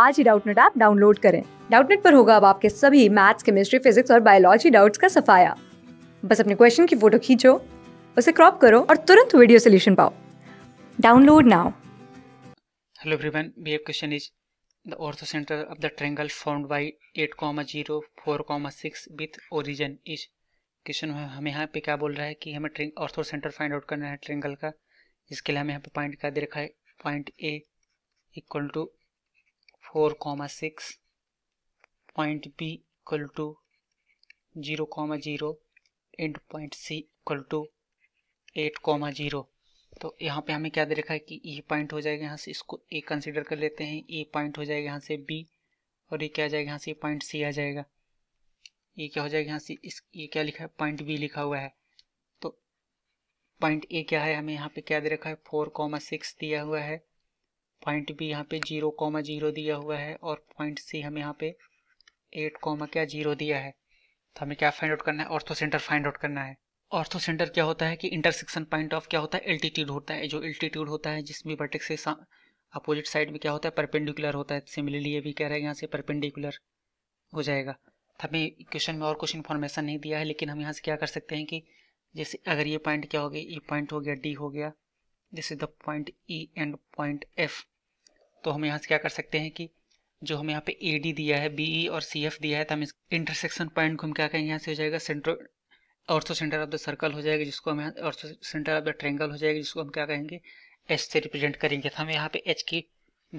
आज ही Doubtnut app download करें डाउटनेट पर होगा अब आपके सभी मैथ्स केमिस्ट्री फिजिक्स और बायोलॉजी डाउट्स का सफाया बस अपने क्वेश्चन की फोटो खींचो उसे क्रॉप करो और तुरंत वीडियो सोल्यूशन पाओ download now hello everyone B F question is the orthocentre of the triangle the by eight comma zero four comma six with origin is question हमें यहाँ पे क्या बोल रहा है कि हमें triangle orthocentre find out करना है ट्रेंगल का इसके लिए हमें यहाँ पे पॉइंट क्या दे रखा है point A equal to four comma six point B equal to zero comma zero and point C equal to eight comma zero तो यहाँ पे हमें क्या दे रखा है कि ई e पॉइंट हो जाएगा यहाँ से इसको ए कंसिडर कर लेते हैं ए e पॉइंट हो जाएगा यहाँ से बी और ये क्या आ जाएगा यहाँ से पॉइंट सी आ जाएगा ये क्या हो जाएगा यहाँ से इस ये क्या लिखा है पॉइंट बी लिखा हुआ है तो पॉइंट ए क्या है हमें यहाँ पे क्या दे रखा है फोर कॉमा सिक्स दिया हुआ है पॉइंट बी यहाँ पे जीरो कॉमा जीरो दिया हुआ है और पॉइंट सी हमें यहाँ पे एट कॉमा क्या जीरो दिया है तो हमें क्या फाइंड आउट करना है ऑर्थो सेंटर फाइंड आउट करना है ऑर्थो सेंटर क्या होता है कि इंटरसेक्शन पॉइंट ऑफ क्या होता है एल्टीट्यूड होता है जो एल्टीट्यूड होता है जिसमें वर्टेक्स से अपोजिट साइड में क्या होता है परपेंडिकुलर होता है सिमिलरली ये भी कह रहे हैं यहाँ से परपेंडिकुलर हो जाएगा तो हमें क्वेश्चन में और कुछ इन्फॉर्मेशन नहीं दिया है लेकिन हम यहाँ से क्या कर सकते हैं कि जैसे अगर ये पॉइंट क्या हो गया ये पॉइंट हो गया डी हो गया this is the point E and point F तो हम यहाँ से क्या कर सकते हैं कि जो हमें यहाँ पे ए डी दिया है बी ई e और सी एफ दिया है तो हम इस इंटरसेक्शन पॉइंट को हम क्या कहेंगे यहाँ से हो जाएगा centro orthocentre of the circle हो जाएगा जिसको हम यहाँ orthocentre of the triangle हो जाएगा जिसको हम क्या कहेंगे एच से रिप्रेजेंट करेंगे तो हम यहाँ पे एच की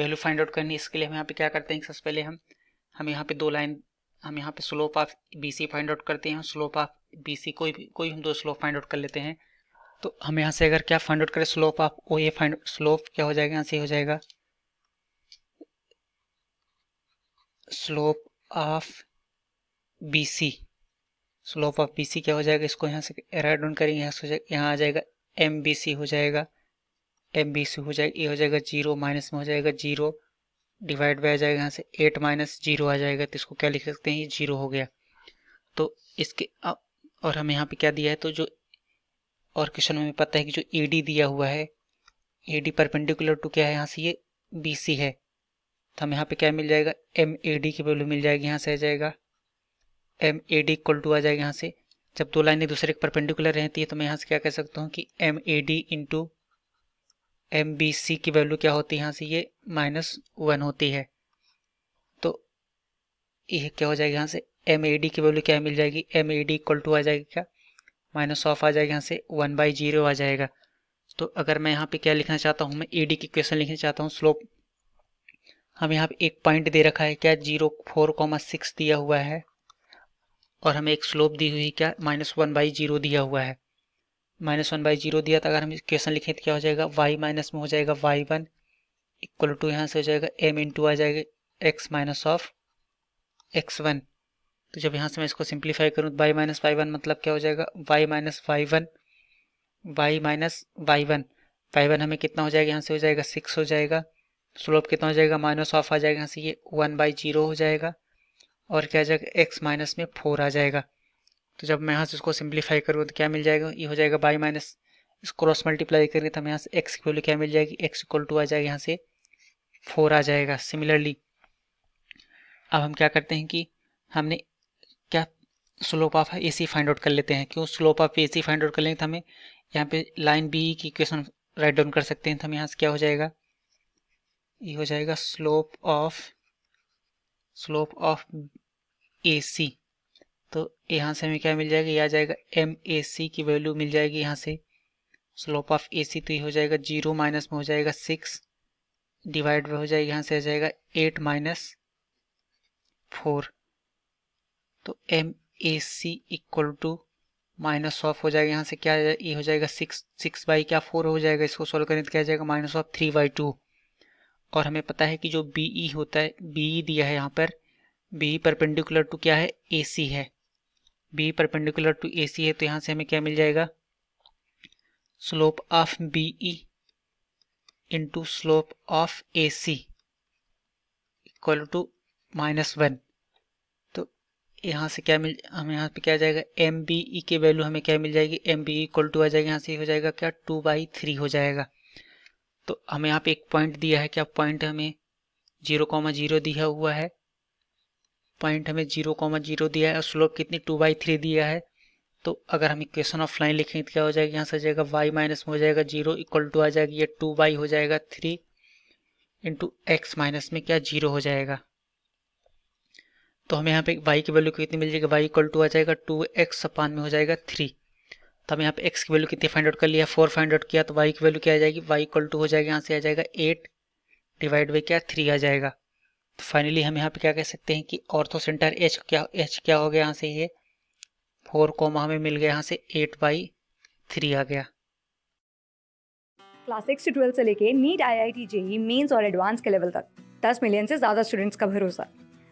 वैल्यू फाइंड आउट करनी है इसके लिए हम यहाँ पे क्या करते हैं सबसे पहले हम हम यहाँ पे दो लाइन हम यहाँ पे slope of B C find out करते हैं स्लोप ऑफ बी सी कोई भी कोई हम दो स्लोप फाइंड आउट कर लेते हैं तो हम यहाँ से अगर क्या फाइंड आउट करें स्लोप आप ओ ए फाइंड स्लोप क्या हो जाएगा यहाँ से हो जाएगा slope of B C slope of B C क्या हो जाएगा इसको यहाँ से एराइड डाउन करेंगे यहाँ से यहाँ आ जाएगा एम बी सी हो जाएगा एम बी सी हो जाएगा ये हो जाएगा जीरो माइनस में हो जाएगा जीरो डिवाइड बाय आ जाएगा यहाँ से एट माइनस जीरो आ जाएगा तो इसको क्या लिख सकते हैं ये जीरो हो गया तो इसके और हम यहाँ पे क्या दिया है तो जो और क्वेश्चन में पता है कि जो ए डी दिया हुआ है ए डी परपेंडिकुलर टू क्या है यहाँ से ये बी सी है तो हम यहाँ पे क्या मिल जाएगा एम ए डी की वैल्यू मिल जाएगी यहाँ से आ जाएगा M A D equal to आ जाएगा यहाँ से जब दो लाइनें दूसरे के परपेंडिकुलर रहती है तो मैं यहाँ से क्या कह सकता हूँ कि M A D into M B C की वैल्यू क्या होती है यहाँ से ये माइनस वन होती है तो यह क्या हो जाएगा यहाँ से एम ए डी की वैल्यू क्या मिल जाएगी M A D equal to आ जाएगी क्या माइनस ऑफ आ जाएगा यहाँ से वन बाई जीरो आ जाएगा तो अगर मैं यहाँ पे क्या लिखना चाहता हूँ मैं ए डी की क्वेश्चन लिखना चाहता हूँ स्लोप हम यहाँ पे एक पॉइंट दे रखा है क्या जीरो फोर कॉमा सिक्स दिया हुआ है और हमें एक स्लोप दी हुई क्या माइनस वन बाई जीरो दिया हुआ है माइनस वन बाई जीरो दिया था तो अगर हम क्वेश्चन लिखें तो क्या हो जाएगा वाई माइनस में हो जाएगा वाई वन इक्वल टू यहाँ से हो जाएगा एम इंटू आ जाएगा X minus of X one तो जब यहाँ से मैं इसको सिंप्लीफाई करूँ तो वाई माइनस वाई वन मतलब क्या हो जाएगा Y minus Y one Y minus Y one Y one हमें कितना हो जाएगा यहाँ से हो जाएगा सिक्स हो जाएगा स्लोप कितना हो जाएगा माइनस ऑफ आ जाएगा यहाँ से ये वन बाई जीरो हो जाएगा और क्या आ जाएगा एक्स माइनस में फोर आ जाएगा तो जब मैं यहाँ से इसको सिंप्लीफाई करूँ तो क्या मिल जाएगा ये हो जाएगा वाई माइनस इस क्रॉस मल्टीप्लाई करेंगे तो हमें यहाँ से एक्स की वैल्यू क्या मिल जाएगी एक्स इक्वल टू आ जाएगा यहाँ से फोर आ जाएगा सिमिलरली अब हम क्या करते हैं कि हमने क्या slope of A C find out कर लेते हैं क्यों slope of A C find out कर लेंगे तो हमें यहाँ पे लाइन बी की इक्वेशन राइट डाउन कर सकते हैं तो हम यहाँ से क्या हो जाएगा ये हो जाएगा slope of slope of A C तो यहाँ से हमें क्या मिल जाएगा ये आ जाएगा एम ए सी की वैल्यू मिल जाएगी यहाँ से स्लोप ऑफ ए सी तो ये हो जाएगा जीरो माइनस में हो जाएगा सिक्स डिवाइड में हो जाएगा यहाँ से आ जाएगा एट माइनस फोर तो M A C equal to minus of हो जाएगा यहाँ से क्या ई e हो जाएगा सिक्स सिक्स बाई क्या फोर हो जाएगा इसको सॉल्व करें तो क्या जाएगा minus of three by two और हमें पता है कि जो बी ई e होता है बी ई e दिया है यहाँ पर बी ई परपेंडिकुलर टू क्या है ए सी है B perpendicular to A C है तो यहाँ से हमें क्या मिल जाएगा slope of B E into slope of A C equal to minus one यहाँ से क्या मिल हमें यहाँ पे क्या जाएगा एम बी ई के वैल्यू हमें क्या मिल जाएगी एम बी इक्वल टू आ जाएगा यहाँ से हो जाएगा क्या टू बाई थ्री हो जाएगा तो हमें यहाँ पे एक पॉइंट दिया है क्या पॉइंट हमें जीरो कॉमा जीरो दिया हुआ है पॉइंट हमें जीरो कॉमा जीरो दिया है और स्लोप कितनी टू बाई थ्री दिया है तो अगर हम इक्वेशन ऑफ लाइन लिखेंगे तो क्या हो जाएगा यहाँ से जाएगा वाई माइनस में हो जाएगा जीरो इक्वल टू आ जाएगी ये टू बाई हो जाएगा थ्री इंटू एक्स माइनस में क्या जीरो हो जाएगा तो हमें यहाँ पे वाई की वैल्यू कितनी मिल जाएगी वाई इक्वल टू आ जाएगा टू एक्स अपान में हो जाएगा थ्री तो हम यहाँ पे एक्स की वैल्यू कितनी फाइंड आउट कर लिया फोर फाइंड आउट किया तो वाई की वैल्यू क्या आ जाएगी वाई इक्वल टू हो जाएगा यहाँ से आ जाएगा एट डिवाइड बाई क्या थ्री आ जाएगा तो फाइनली हम यहाँ पे क्या कह सकते हैं कि ऑर्थो सेंटर एच क्या एच क्या हो गया यहाँ से ये फोर कोमा हमें मिल गया यहाँ से एट बाई थ्री आ गया क्लास सिक्स ट्वेल्थ से लेके NEET I I T JEE Mains और एडवांस के लेवल तक दस मिलियन से ज़्यादा स्टूडेंट्स का भरोसा